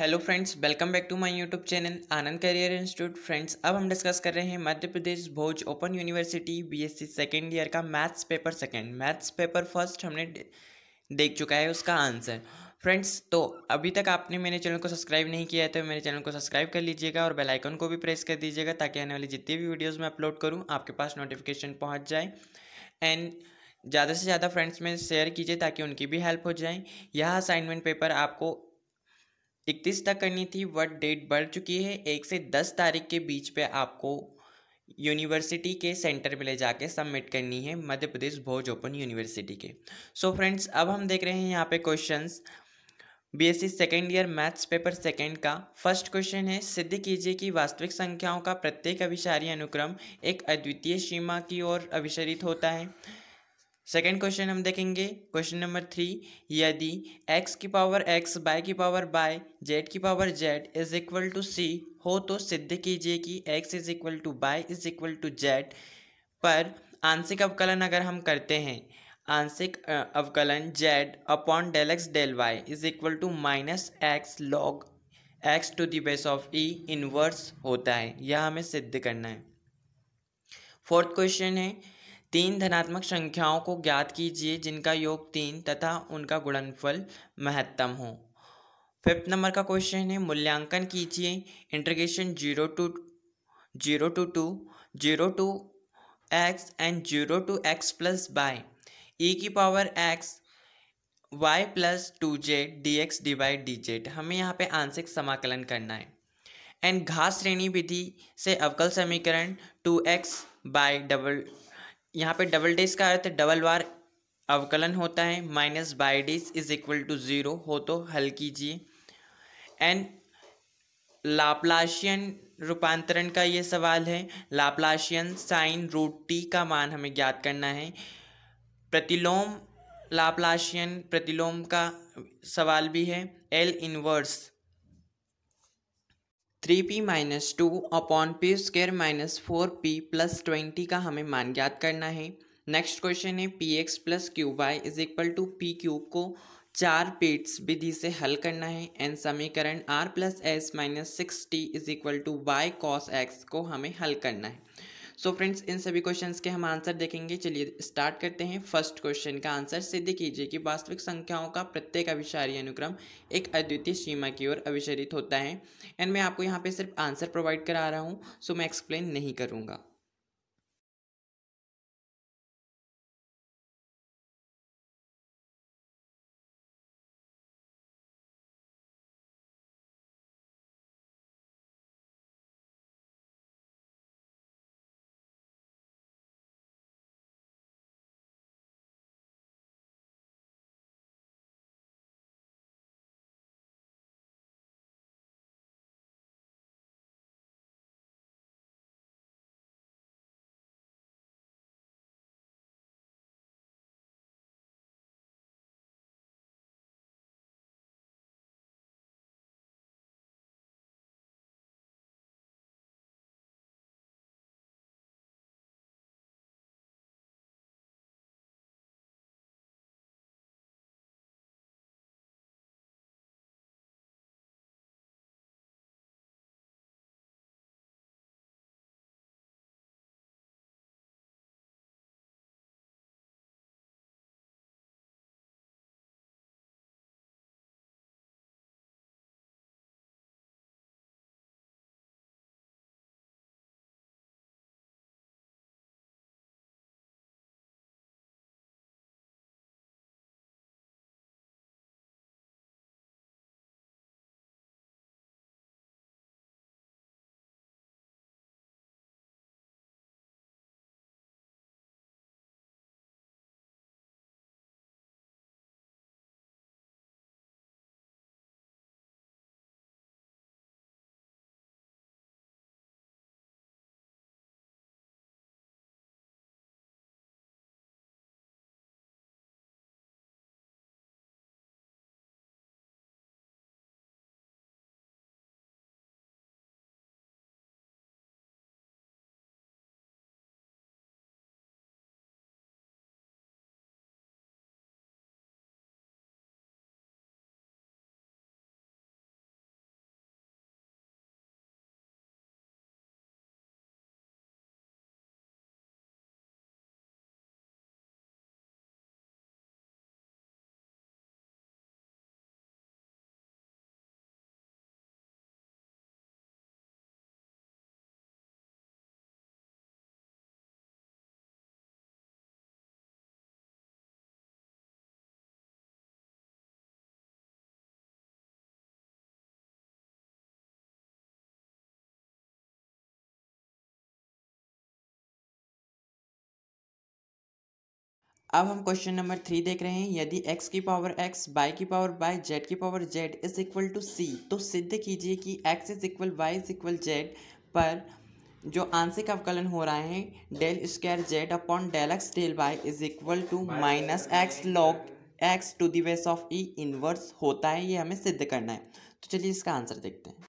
hello friends welcome back to my YouTube channel Anand career institute friends अब हम discuss कर रहे हैं Madhya Pradesh Bhoj open university BSc second year का maths paper second maths paper first हमने देख चुका है उसका आंसर फ्रेंड्स तो अभी तक आपने मेरे चैनल को सब्सक्राइब नहीं किया है तो मेरे चैनल को सब्सक्राइब कर लीजिएगा और बेलाइकन को भी प्रेस कर दीजिएगा ताकि आने वाली जितनी भी वीडियोज़ मैं अपलोड करूँ आपके पास नोटिफिकेशन पहुँच जाए एंड ज़्यादा से ज़्यादा फ्रेंड्स में शेयर कीजिए ताकि उनकी भी हेल्प हो जाए यह असाइनमेंट पेपर आपको इकतीस तक करनी थी वट डेट बढ़ चुकी है एक से दस तारीख के बीच पे आपको यूनिवर्सिटी के सेंटर पे ले जाके सबमिट करनी है मध्य प्रदेश भोज ओपन यूनिवर्सिटी के सो so फ्रेंड्स अब हम देख रहे हैं यहाँ पे questions BSc second year maths paper second का फर्स्ट क्वेश्चन है सिद्ध कीजिए कि वास्तविक संख्याओं का प्रत्येक अभिशारी अनुक्रम एक अद्वितीय सीमा की ओर अभिशरित होता है सेकेंड क्वेश्चन हम देखेंगे क्वेश्चन नंबर थ्री यदि x की पावर x बाई की पावर बाय z की power z is equal to C हो तो सिद्ध कीजिए कि x is equal to Y is equal to Z पर आंशिक अवकलन अगर हम करते हैं आंशिक अवकलन Z upon del X del Y is equal to minus X log X to the base of E inverse होता है यह हमें सिद्ध करना है फोर्थ क्वेश्चन है तीन धनात्मक संख्याओं को ज्ञात कीजिए जिनका योग तीन तथा उनका गुणनफल महत्तम हो फिफ्थ नंबर का क्वेश्चन है मूल्यांकन कीजिए integration zero to zero to two zero to X and zero to X plus Y E की power X Y plus two Z D X divide D Z हमें यहाँ पे आंशिक समाकलन करना है एंड घास श्रेणी विधि से अवकल समीकरण टू एक्स बाई डबल यहाँ पे डबल डेज का अर्थ डबल तो बार अवकलन होता है माइनस बाई डेज इज इक्वल टू ज़ीरो हो तो हल कीजिए एंड लाप्लाशियन रूपांतरण का ये सवाल है लाप्लाशियन साइन रूट टी का मान हमें ज्ञात करना है प्रतिलोम लाप्लाशियन प्रतिलोम का सवाल भी है L inverse three P minus two upon P square minus four P plus twenty का हमें मान ज्ञात करना है नेक्स्ट क्वेश्चन है P X plus Q Y is equal to P cube को चार पीट्स विधि से हल करना है एंड समीकरण R plus S minus six T is equal to Y cos X को हमें हल करना है सो फ्रेंड्स इन सभी क्वेश्चंस के हम आंसर देखेंगे चलिए स्टार्ट करते हैं फर्स्ट क्वेश्चन का आंसर सिद्ध कीजिए कि वास्तविक संख्याओं का प्रत्येक अभिशारी अनुक्रम एक अद्वितीय सीमा की ओर अभिशरित होता है एंड मैं आपको यहाँ पे सिर्फ आंसर प्रोवाइड करा रहा हूँ सो मैं एक्सप्लेन नहीं करूँगा अब हम क्वेश्चन नंबर थ्री देख रहे हैं यदि x की पावर x y की पावर y z की power z is equal to C तो सिद्ध कीजिए कि x is equal Y is equal Z पर जो आंशिक अवकलन हो रहा है del square Z upon del X del Y is equal to minus X log X to the of E inverse होता है ये हमें सिद्ध करना है तो चलिए इसका आंसर देखते हैं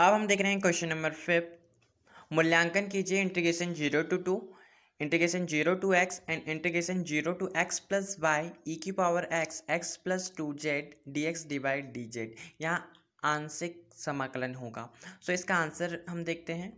अब हम देख रहे हैं क्वेश्चन नंबर फिफ्थ मूल्यांकन कीजिए integration zero to two integration zero to X and integration zero to X plus Y E की power X X plus two Z D X D D Z यहाँ आंशिक समाकलन होगा सो so, इसका answer हम देखते हैं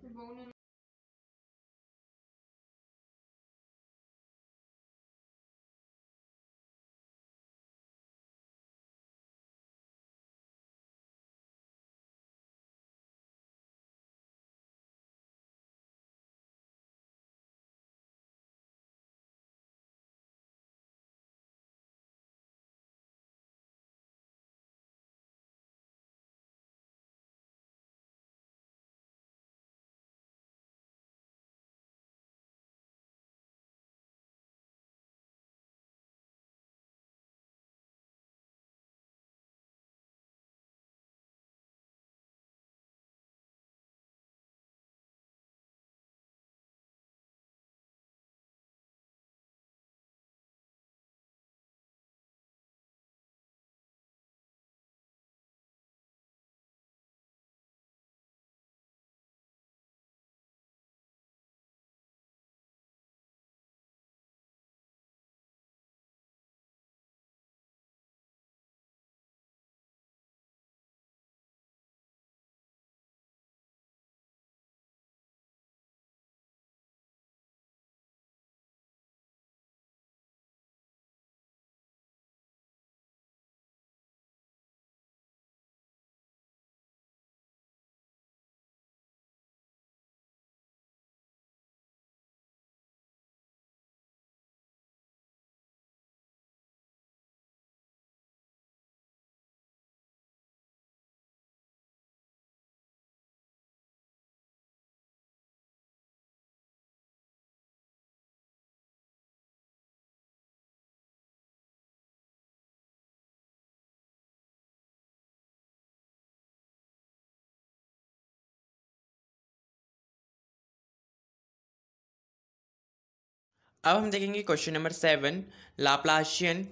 अब हम देखेंगे क्वेश्चन नंबर सेवन लाप्लाशियन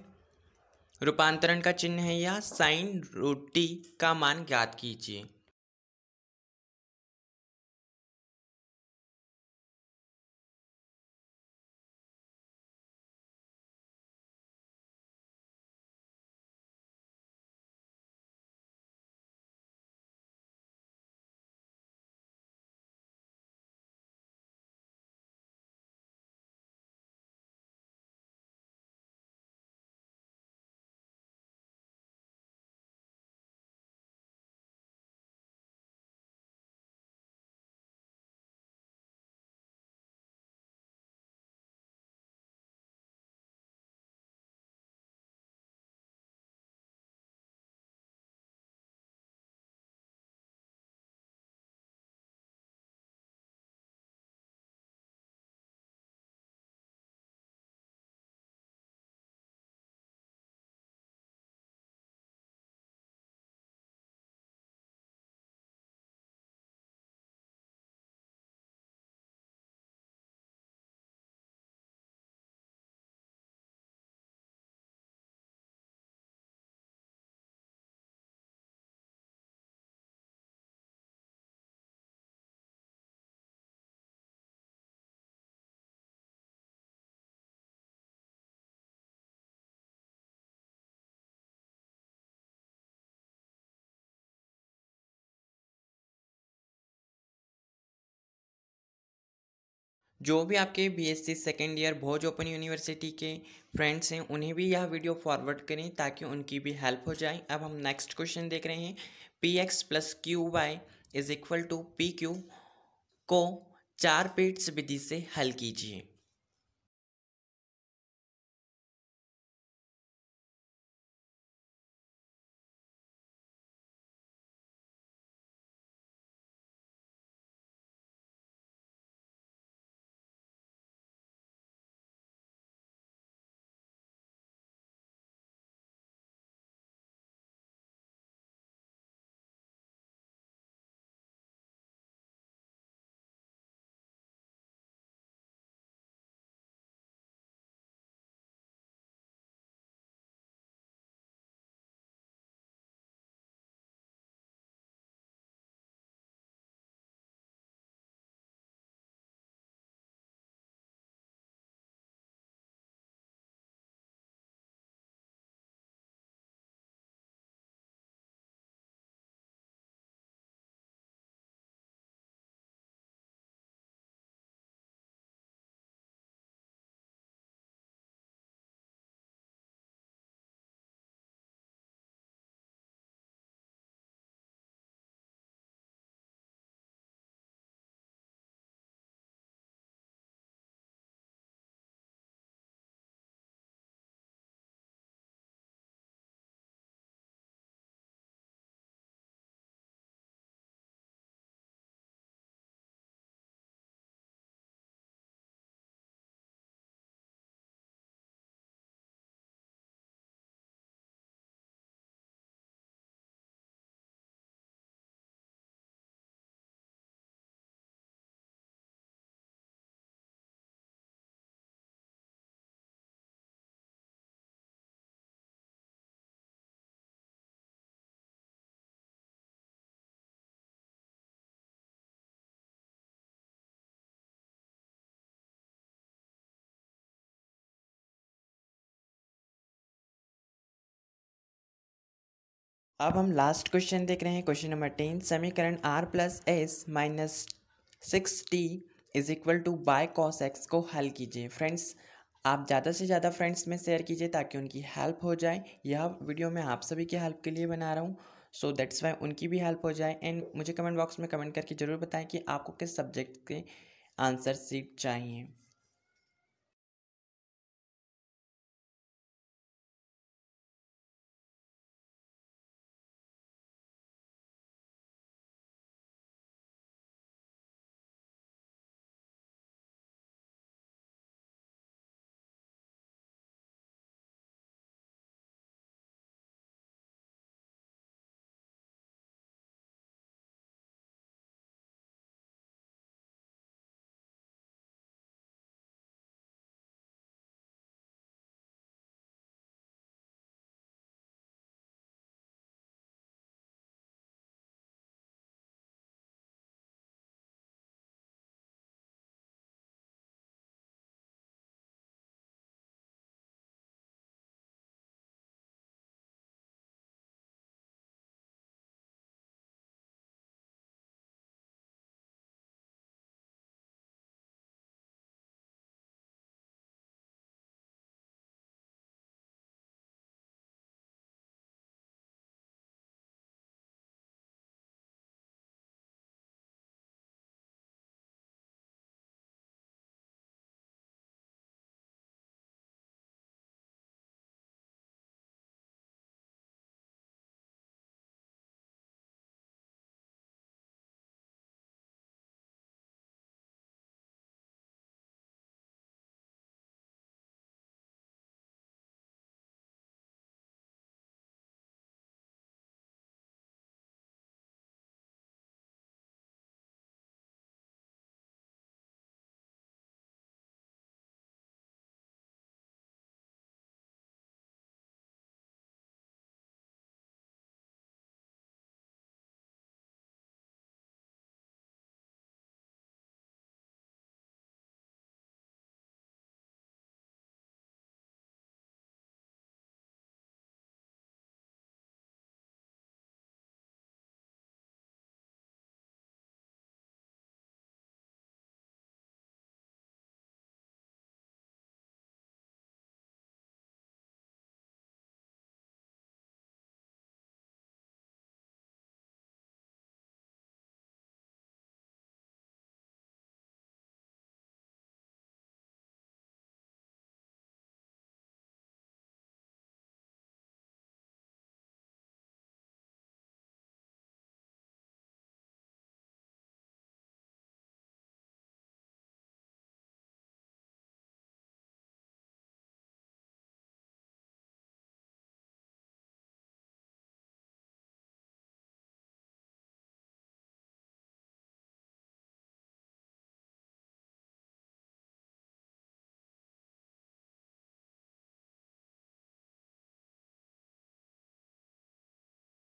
रूपांतरण का चिन्ह है या साइन रूटी का मान ज्ञात कीजिए जो भी आपके BSc second year Bhoj open university के फ्रेंड्स हैं उन्हें भी यह वीडियो फॉरवर्ड करें ताकि उनकी भी हेल्प हो जाए अब हम नेक्स्ट क्वेश्चन देख रहे हैं P X plus Q Y is equal to P Q को चार पीट्स विधि से हल कीजिए अब हम लास्ट क्वेश्चन देख रहे हैं क्वेश्चन नंबर टेन समीकरण R plus S minus six T is equal to Y cos X को हल कीजिए फ्रेंड्स आप ज़्यादा से ज़्यादा फ्रेंड्स में शेयर कीजिए ताकि उनकी हेल्प हो जाए यह वीडियो मैं आप सभी की हेल्प के लिए बना रहा हूँ सो दैट्स वाई उनकी भी हेल्प हो जाए एंड मुझे कमेंट बॉक्स में कमेंट करके ज़रूर बताएं कि आपको किस सब्जेक्ट के आंसर सीट चाहिए